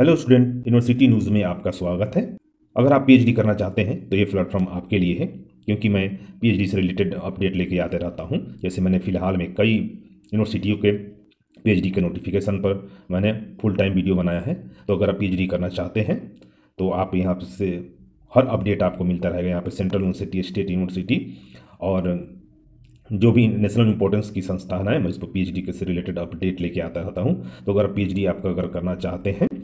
Hello student university news में आपका स्वागत है अगर आप पीएचडी करना चाहते हैं तो ये प्लेटफॉर्म आपके लिए है क्योंकि मैं पीएचडी से रिलेटेड अपडेट लेके आते रहता हूँ जैसे मैंने फ़िलहाल में कई यूनिवर्सिटियों के पीएचडी के नोटिफिकेशन पर मैंने फुल टाइम वीडियो बनाया है तो अगर आप पी करना चाहते हैं तो आप यहाँ से हर अपडेट आपको मिलता रहेगा यहाँ पर सेंट्रल यूनिवर्सिटी स्टेट यूनिवर्सिटी और जो भी नेशनल इंपॉर्टेंस की संस्थान है मैं इस पर पी के से रिलेटेड अपडेट लेके आता रहता हूँ तो अगर पीएचडी आपका अगर करना चाहते हैं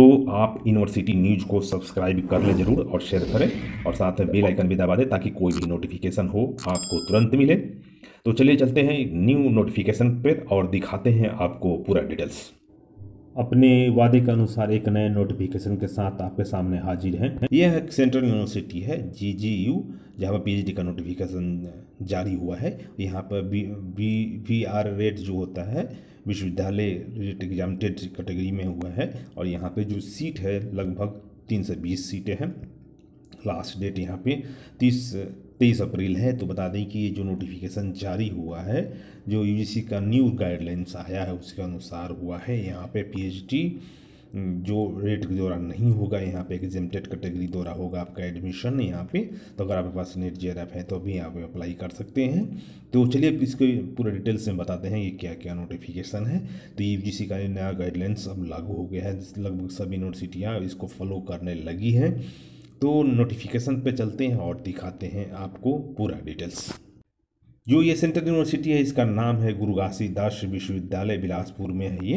तो आप यूनिवर्सिटी न्यूज को सब्सक्राइब कर लें जरूर और शेयर करें और साथ में बेल आइकन भी दबा दें ताकि कोई भी नोटिफिकेशन हो आपको तुरंत मिले तो चलिए चलते हैं न्यू नोटिफिकेशन पर और दिखाते हैं आपको पूरा डिटेल्स अपने वादे के अनुसार एक नए नोटिफिकेशन के साथ आपके सामने हाजिर हैं यह एक सेंट्रल यूनिवर्सिटी है जी जी यू जहाँ पर पी का नोटिफिकेशन जारी हुआ है यहाँ पर B B V R rate जो होता है विश्वविद्यालय रेट एग्जाम टेट कैटेगरी में हुआ है और यहाँ पे जो सीट है लगभग तीन से बीस सीटें हैं लास्ट डेट यहाँ पे तीस तेईस अप्रैल है तो बता दें कि ये जो नोटिफिकेशन जारी हुआ है जो यूजीसी का न्यू गाइडलाइंस आया है उसके अनुसार हुआ है यहाँ पे पीएचडी जो रेट के दौरान नहीं होगा यहाँ पे एग्जेमटेड कैटेगरी द्वारा होगा आपका एडमिशन यहाँ पे तो अगर आपके पास नेट जे है तो अभी यहाँ पे अप्लाई कर सकते हैं तो चलिए इसके पूरे डिटेल्स में बताते हैं ये क्या क्या नोटिफिकेशन है तो यू का नया गाइडलाइंस अब लागू हो गया है लगभग सभी यूनिवर्सिटियाँ इसको फॉलो करने लगी हैं तो नोटिफिकेशन पे चलते हैं और दिखाते हैं आपको पूरा डिटेल्स जो ये सेंट्रल यूनिवर्सिटी है इसका नाम है गुरु घासीदास विश्वविद्यालय बिलासपुर में है ये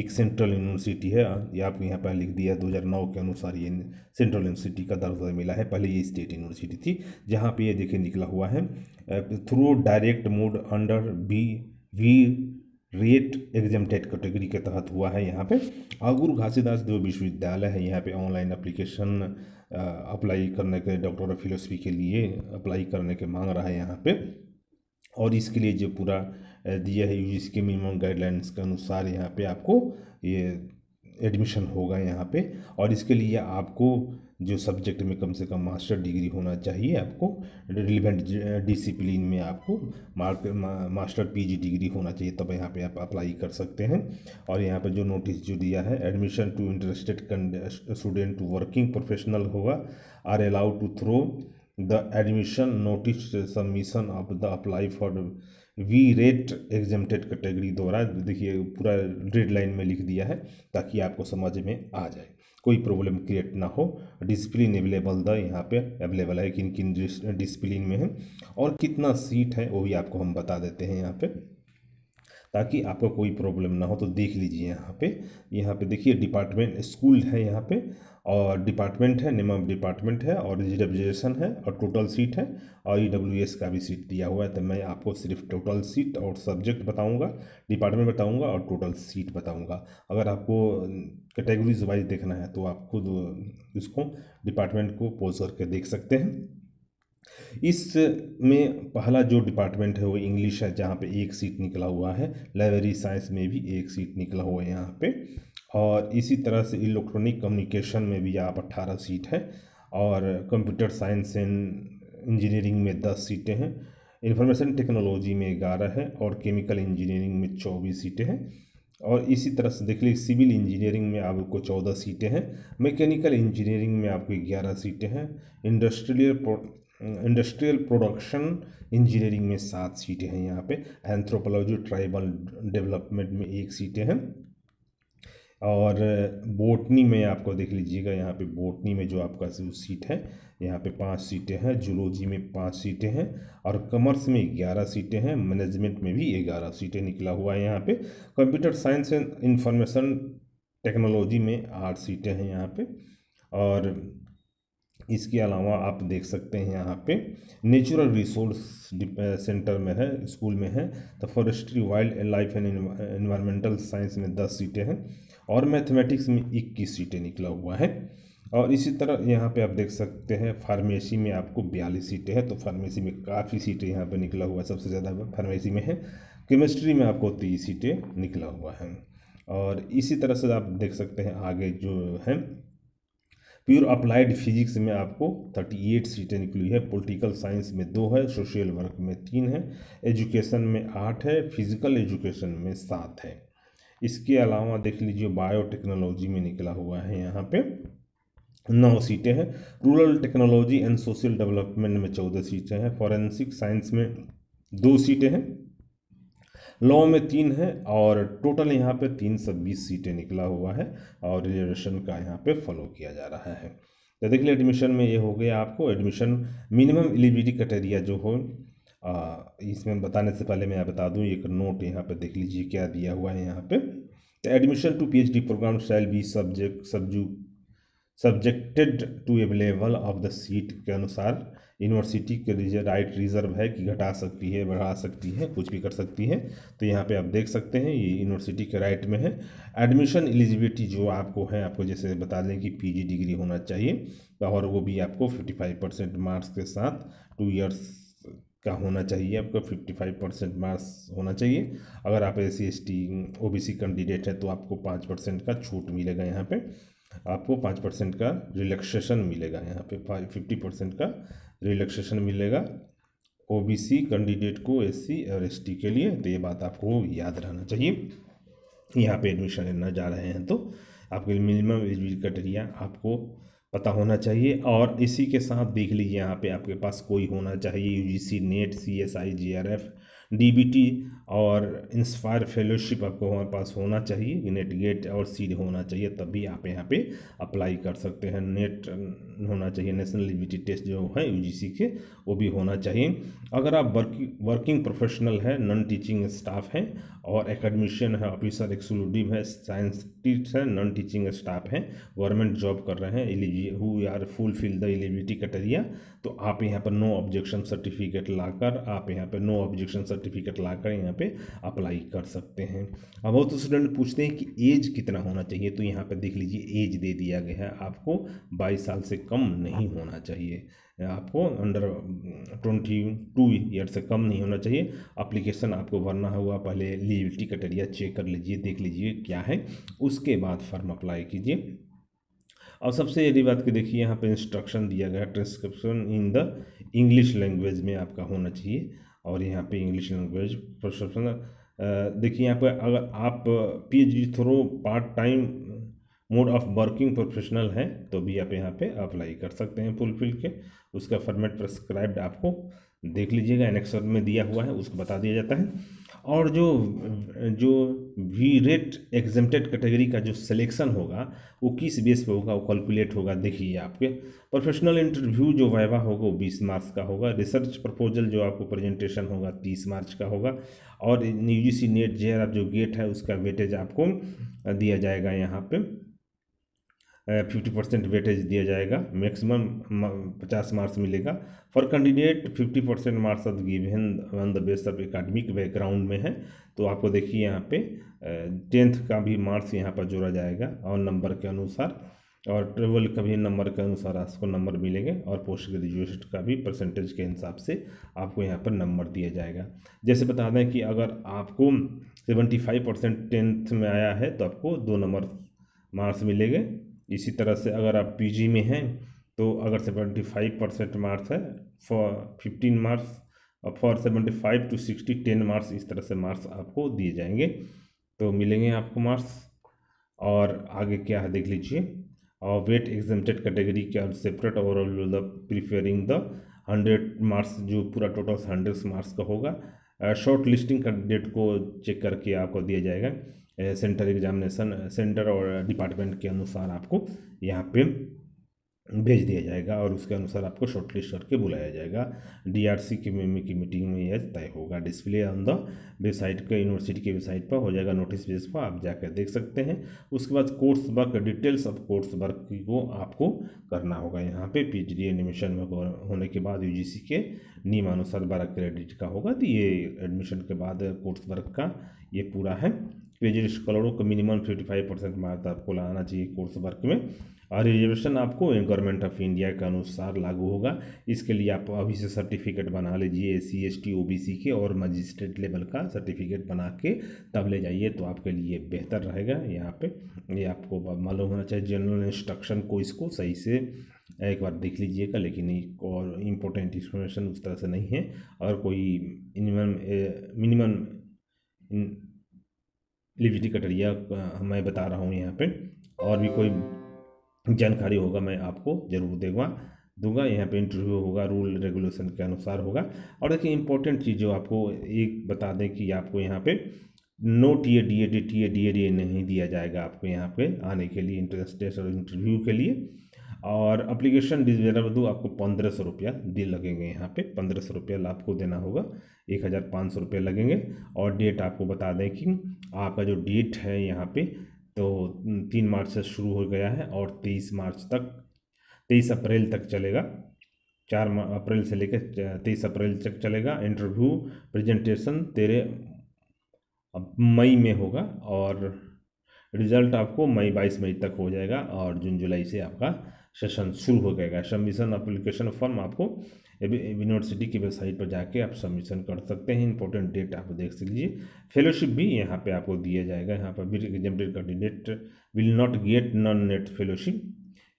एक सेंट्रल यूनिवर्सिटी है ये आपको यहाँ पर लिख दिया 2009 के अनुसार ये सेंट्रल यूनिवर्सिटी का दर्जा मिला है पहले ये स्टेट यूनिवर्सिटी थी जहाँ पे ये देखिए निकला हुआ है through direct mode under B V rate टेट कैटेगरी के तहत हुआ है यहाँ पे और गुरु घासीदास देव विश्वविद्यालय है यहाँ पे ऑनलाइन अप्लीकेशन अप्लाई करने के डॉक्टर ऑफ फिलोसफी के लिए अप्लाई करने के मांग रहा है यहाँ पे और इसके लिए जो पूरा दिया है यूजीसी के मिनिमम गाइडलाइंस के अनुसार यहाँ पे आपको ये एडमिशन होगा यहाँ पे और इसके लिए आपको जो सब्जेक्ट में कम से कम मास्टर डिग्री होना चाहिए आपको रिलेवेंट डिसिप्लिन में आपको मार्क मा, मास्टर पीजी डिग्री होना चाहिए तब यहाँ पे आप अप्लाई कर सकते हैं और यहाँ पे जो नोटिस जो दिया है admission to interested student to working professional होगा are allowed to through the admission notice submission of the apply for V rate exempted category द्वारा देखिए पूरा रेड लाइन में लिख दिया है ताकि आपको समझ में आ जाए कोई प्रॉब्लम क्रिएट ना हो डिसिप्लिन अवेलेबल द यहाँ पे अवेलेबल है किन किन डिसिप्लिन में है और कितना सीट है वो भी आपको हम बता देते हैं यहाँ पे ताकि आपको कोई प्रॉब्लम ना हो तो देख लीजिए यहाँ पे यहाँ पे देखिए डिपार्टमेंट स्कूल है यहाँ पे और डिपार्टमेंट है नेम ऑफ डिपार्टमेंट है और रिजर्वेशन है और टोटल सीट है और ई डब्ल्यू एस का भी सीट दिया हुआ है तो मैं आपको सिर्फ टोटल सीट और सब्जेक्ट बताऊंगा डिपार्टमेंट बताऊंगा और टोटल सीट बताऊंगा अगर आपको कैटेगरीज वाइज देखना है तो आप खुद इसको डिपार्टमेंट को पोज करके देख सकते हैं इस में पहला जो डिपार्टमेंट है वो इंग्लिश है जहाँ पे एक सीट निकला हुआ है लाइब्रेरी साइंस में भी एक सीट निकला हुआ है यहाँ पे और इसी तरह से इलेक्ट्रॉनिक कम्युनिकेशन में भी आप अट्ठारह सीट है और कंप्यूटर साइंस एंड इंजीनियरिंग में दस सीटें हैं इंफॉर्मेशन टेक्नोलॉजी में ग्यारह है और केमिकल इंजीनियरिंग में चौबीस सीटें हैं और इसी तरह से देख लीजिए सिविल इंजीनियरिंग में आपको चौदह सीटें हैं मैकेनिकल इंजीनियरिंग में आपको ग्यारह सीटें हैं इंडस्ट्रियल इंडस्ट्रियल प्रोडक्शन इंजीनियरिंग में सात सीटें हैं यहाँ पे एंथ्रोपोलॉजी ट्राइबल डेवलपमेंट में एक सीटें हैं और बोटनी में आपको देख लीजिएगा यहाँ पे बोटनी में जो आपका सीट है यहाँ पे पांच सीटें हैं जूलॉजी में पांच सीटें हैं और कॉमर्स में ग्यारह सीटें हैं मैनेजमेंट में भी ग्यारह सीटें निकला हुआ है यहाँ पे computer science and information technology में आठ सीटें हैं यहाँ पे और इसके अलावा आप देख सकते हैं यहाँ पे नेचुरल रिसोर्स सेंटर में है स्कूल में है तो forestry wildlife and environmental science में दस सीटें हैं और मैथमेटिक्स में इक्कीस सीटें निकला हुआ है और इसी तरह यहाँ पे आप देख सकते हैं फार्मेसी में आपको बयालीस सीटें हैं तो फार्मेसी में काफ़ी सीटें यहाँ पे निकला हुआ है सबसे ज़्यादा फार्मेसी में है केमिस्ट्री में आपको तीस सीटें निकला हुआ है और इसी तरह से आप देख सकते हैं आगे जो है प्योर अप्लाइड फिजिक्स में आपको थर्टी एट सीटें निकली है पॉलिटिकल साइंस में दो है सोशल वर्क में तीन है एजुकेशन में आठ है फिजिकल एजुकेशन में सात है इसके अलावा देख लीजिए बायोटेक्नोलॉजी में निकला हुआ है यहाँ पे नौ सीटें हैं rural technology and social development में चौदह सीटें हैं फॉरेंसिक साइंस में दो सीटें हैं लॉ में तीन है और टोटल यहाँ पे तीन सौ बीस सीटें निकला हुआ है और रिजर्वेशन का यहाँ पे फॉलो किया जा रहा है तो देख लिया एडमिशन में ये हो गया आपको एडमिशन मिनिमम एलिजिबिलिटी क्राइटेरिया जो हो आ, इसमें बताने से पहले मैं बता दूँ एक नोट यहाँ पर देख लीजिए क्या दिया हुआ है यहाँ पर admission to P programme shall be subject subject subjected to available level of the seat के अनुसार यूनिवर्सिटी के राइट रिजर्व है कि घटा सकती है बढ़ा सकती है कुछ भी कर सकती है तो यहाँ पे आप देख सकते हैं ये यूनिवर्सिटी के राइट में है एडमिशन एलिजिबिलिटी जो आपको है आपको जैसे बता दें कि पीजी डिग्री होना चाहिए और वो भी आपको 55 परसेंट मार्क्स के साथ टू ईयर्स का होना चाहिए आपका 55 परसेंट मार्क्स होना चाहिए अगर आप S C S T O B C candidate हैं तो आपको पाँच परसेंट का छूट मिलेगा यहाँ पर आपको पाँच परसेंट का रिलैक्सेशन मिलेगा यहाँ पे फिफ्टी परसेंट का रिलैक्सेशन मिलेगा ओबीसी कैंडिडेट को एससी और एसटी के लिए तो ये बात आपको याद रहना चाहिए यहाँ पे एडमिशन लेना जा रहे हैं तो आपके लिए मिनिमम एज क्राइटेरिया आपको पता होना चाहिए और इसी के साथ देख लीजिए यहाँ पे आपके पास कोई होना चाहिए U NET C S DBT और इंस्पायर फेलोशिप आपको हमारे पास होना चाहिए नेट गेट और सीड होना चाहिए तभी आप यहाँ पे अप्लाई कर सकते हैं नेट होना चाहिए नेशनल लिबिटी टेस्ट जो है यूजीसी के वो भी होना चाहिए अगर आप वर्किंग वर्किंग प्रोफेशनल है नॉन टीचिंग स्टाफ हैं और एकेडमिशियन है ऑफिसर एक्सक्लूडिव है साइंस टीच है नॉन टीचिंग स्टाफ हैं गवर्नमेंट जॉब कर रहे हैं eligible who are fulfil the eligibility criteria तो आप यहाँ पर नो ऑब्जेक्शन सर्टिफिकेट लाकर आप यहाँ पर नो ऑब्जेक्शन सर्टिफिकेट लाकर यहाँ पे अप्लाई कर सकते हैं अब बहुत स्टूडेंट पूछते हैं कि एज कितना होना चाहिए तो यहाँ पे देख लीजिए एज दे दिया गया है आपको बाईस साल से कम नहीं होना चाहिए आपको अंडर ट्वेंटी टू ईयर से कम नहीं होना चाहिए अप्लीकेशन आपको भरना होगा पहले लिबिलिटी क्राइटेरिया चेक कर लीजिए देख लीजिए क्या है उसके बाद फॉर्म अप्लाई कीजिए और सबसे यदि बात की देखिए यहाँ पे इंस्ट्रक्शन दिया गया transcription in the English language में आपका होना चाहिए और यहाँ पे इंग्लिश लैंग्वेज प्रोफेशनल देखिए यहाँ पे अगर आप PhD through part time mode of working professional है तो भी आप यहाँ पे अप्लाई कर सकते हैं फुलफिल के उसका फॉर्मेट प्रस्क्राइब्ड आपको देख लीजिएगा एनेक्सर में दिया हुआ है उसको बता दिया जाता है और जो जो वी रेट एग्जेम्प्टेड कैटेगरी का जो सिलेक्शन होगा वो किस बेस पे होगा वो कैलकुलेट होगा देखिए आपके प्रोफेशनल इंटरव्यू जो वाइवा होगा वो बीस मार्च का होगा रिसर्च प्रपोजल जो आपको प्रेजेंटेशन होगा तीस मार्च का होगा और यू जी सी नेट जे जो गेट है उसका वेटेज आपको दिया जाएगा यहाँ पर फिफ्टी परसेंट वेटेज दिया जाएगा मैक्सिमम पचास मार्क्स मिलेगा for candidate fifty percent marks of given on the base of academic background में है तो आपको देखिए यहाँ पे टेंथ का भी मार्क्स यहाँ पर जोड़ा जाएगा और नंबर के अनुसार और ट्रेवल का भी नंबर के अनुसार आपको नंबर मिलेंगे और पोस्ट ग्रेजुएशन का भी परसेंटेज के हिसाब से आपको यहाँ पर नंबर दिया जाएगा जैसे बता दें कि अगर आपको सेवेंटी फाइव परसेंट टेंथ में आया है तो आपको दो नंबर मार्क्स मिलेंगे इसी तरह से अगर आप पी में हैं तो अगर सेवेंटी फाइव परसेंट मार्क्स है फॉर फिफ्टीन मार्क्स और for seventy five to sixty ten marks इस तरह से मार्क्स आपको दिए जाएंगे तो मिलेंगे आपको मार्क्स और आगे क्या है देख लीजिए और वेट एग्जामेटेड कैटेगरी के और separate overall preparing the hundred marks जो पूरा टोटल हंड्रेड मार्क्स का होगा शॉर्ट लिस्टिंग का डेट को चेक करके आपको दिया जाएगा सेंटर एग्जामिनेशन सेंटर और डिपार्टमेंट के अनुसार आपको यहाँ पे भेज दिया जाएगा और उसके अनुसार आपको शॉर्टलिस्ट करके बुलाया जाएगा डीआरसी की की मीटिंग में यह तय होगा डिस्प्ले ऑन द वेबसाइट के यूनिवर्सिटी की वेबसाइट पर हो जाएगा नोटिस बेस पर आप जाकर देख सकते हैं उसके बाद course work details of course work को आपको करना होगा यहाँ पे पीएचडी एडमिशन में होने के बाद यू के नियमानुसार बारह क्रेडिट का होगा तो ये एडमिशन के बाद कोर्स वर्क का ये पूरा है ग्रेजुएट स्कॉलरों को minimum fifty five percent marks आपको लाना चाहिए कोर्स वर्क में और रिजर्वेशन आपको गवर्नमेंट ऑफ इंडिया के अनुसार लागू होगा इसके लिए आप अभी से सर्टिफिकेट बना लीजिए C S T O B C के और मजिस्ट्रेट लेवल का सर्टिफिकेट बना के तब ले जाइए तो आपके लिए बेहतर रहेगा यहाँ पे ये आपको मालूम होना चाहिए जनरल इंस्ट्रक्शन को इसको सही से एक बार देख लीजिएगा लेकिन एक और इम्पोर्टेंट इन्फॉर्मेशन उस तरह से नहीं है और कोई मिनिमम मिनिमम लिविटी कटरिया मैं बता रहा हूँ यहाँ पे और भी कोई जानकारी होगा मैं आपको ज़रूर देगा दूंगा यहाँ पे इंटरव्यू होगा रूल रेगुलेशन के अनुसार होगा और देखिए इंपॉर्टेंट चीज़ जो आपको एक बता दें कि आपको यहाँ पे no T A D A D T A D A D A नहीं दिया जाएगा आपको यहाँ पे आने के लिए इंटरेस्ट और इंटरव्यू के लिए और अप्लीकेशन फीस देना बदू आपको पंद्रह सौ रुपया दिन लगेंगे यहाँ पे पंद्रह सौ रुपया आपको देना होगा एक हज़ार पाँच सौ रुपये लगेंगे और डेट आपको बता दें कि आपका जो डेट है यहाँ पे तो तीन मार्च से शुरू हो गया है और तेईस मार्च तक तेईस अप्रैल तक चलेगा चार अप्रैल से लेकर तेईस अप्रैल तक चलेगा इंटरव्यू प्रजेंटेशन तेरे मई में होगा और रिज़ल्ट आपको मई बाईस मई तक हो जाएगा और जून जुलाई से आपका सेशन शुरू हो जाएगा सबमिशन अप्लीकेशन फॉर्म आपको यूनिवर्सिटी की वेबसाइट पर जाके आप सबमिशन कर सकते हैं इंपॉर्टेंट डेट आप देख लीजिए फेलोशिप भी यहाँ पे आपको दिया जाएगा यहाँ पर भी exempted candidate will not get non NET fellowship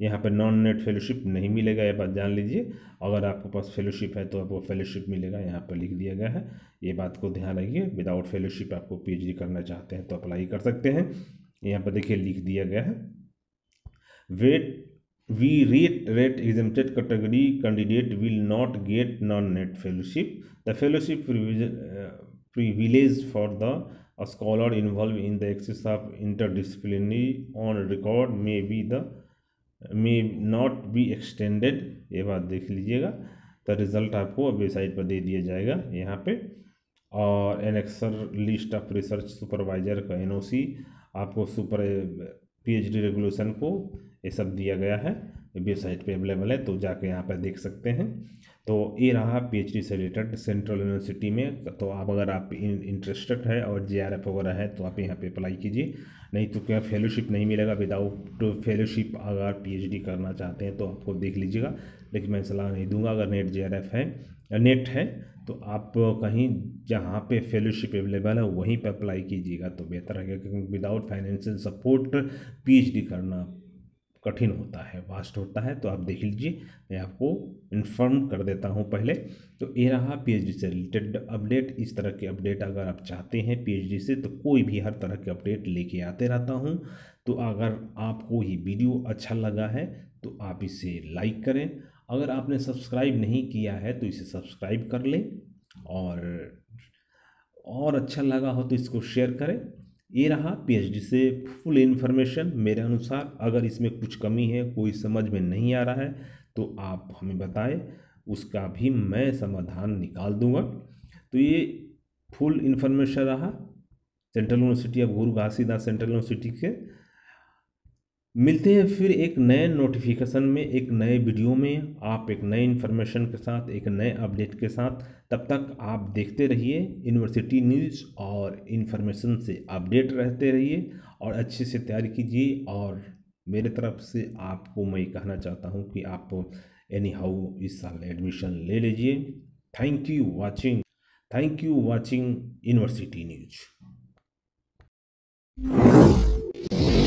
यहाँ पर नॉन नेट फेलोशिप नहीं मिलेगा ये बात जान लीजिए अगर आपके पास फेलोशिप है तो आपको फेलोशिप मिलेगा यहाँ पर लिख दिया गया है ये बात को ध्यान रखिए विदाउट फेलोशिप आपको पी करना चाहते हैं तो अप्लाई कर सकते हैं यहाँ पर देखिए लिख दिया गया है wait we reiterate exempted category candidate will not get non-net fellowship. The fellowship privilege, uh, privilege for the a scholar involved in the exercise of interdisciplinary on record may be the may not be extended ये बात देख लीजिएगा तो result आपको website पर दे दिया जाएगा यहाँ पे और annexure list of research supervisor का एनओसी आपको सुपर पीएचडी रेगुलेशन को ये सब दिया गया है वेबसाइट पे अवेलेबल है तो जाके यहाँ पर देख सकते हैं तो ये रहा पीएचडी से रिलेटेड सेंट्रल यूनिवर्सिटी में तो आप अगर आप इंटरेस्टेड है और जीआरएफ वगैरह है तो आप यहाँ पे अप्लाई कीजिए नहीं तो क्या फेलोशिप नहीं मिलेगा विदाउट फेलोशिप तो अगर पीएचडी करना चाहते हैं तो आपको देख लीजिएगा लेकिन मैं सलाह नहीं दूंगा अगर नेट जे है नेट है तो आप कहीं जहाँ पे फेलोशिप अवेलेबल है वहीं पे अप्लाई कीजिएगा तो बेहतर रहेगा क्योंकि विदाउट फाइनेंशियल सपोर्ट पीएचडी करना कठिन होता है वास्ट होता है तो आप देख लीजिए मैं आपको इन्फॉर्म कर देता हूँ पहले तो ये रहा पीएचडी से रिलेटेड अपडेट इस तरह के अपडेट अगर आप चाहते हैं पीएचडी से तो कोई भी हर तरह के अपडेट लेके आते रहता हूँ तो अगर आपको ये वीडियो अच्छा लगा है तो आप इसे लाइक करें अगर आपने सब्सक्राइब नहीं किया है तो इसे सब्सक्राइब कर लें और और अच्छा लगा हो तो इसको शेयर करें ये रहा पीएचडी से फुल इन्फॉर्मेशन मेरे अनुसार अगर इसमें कुछ कमी है कोई समझ में नहीं आ रहा है तो आप हमें बताएं उसका भी मैं समाधान निकाल दूंगा तो ये फुल इन्फॉर्मेशन रहा central university of Guru Ghasidas central university के मिलते हैं फिर एक नए नोटिफिकेशन में एक नए वीडियो में आप एक नए इन्फॉर्मेशन के साथ एक नए अपडेट के साथ तब तक आप देखते रहिए यूनिवर्सिटी न्यूज़ और इन्फॉर्मेशन से अपडेट रहते रहिए और अच्छे से तैयारी कीजिए और मेरे तरफ से आपको मैं कहना चाहता हूँ कि आप एनी हाउ इस साल एडमिशन ले लीजिए thank you watching thank you watching university news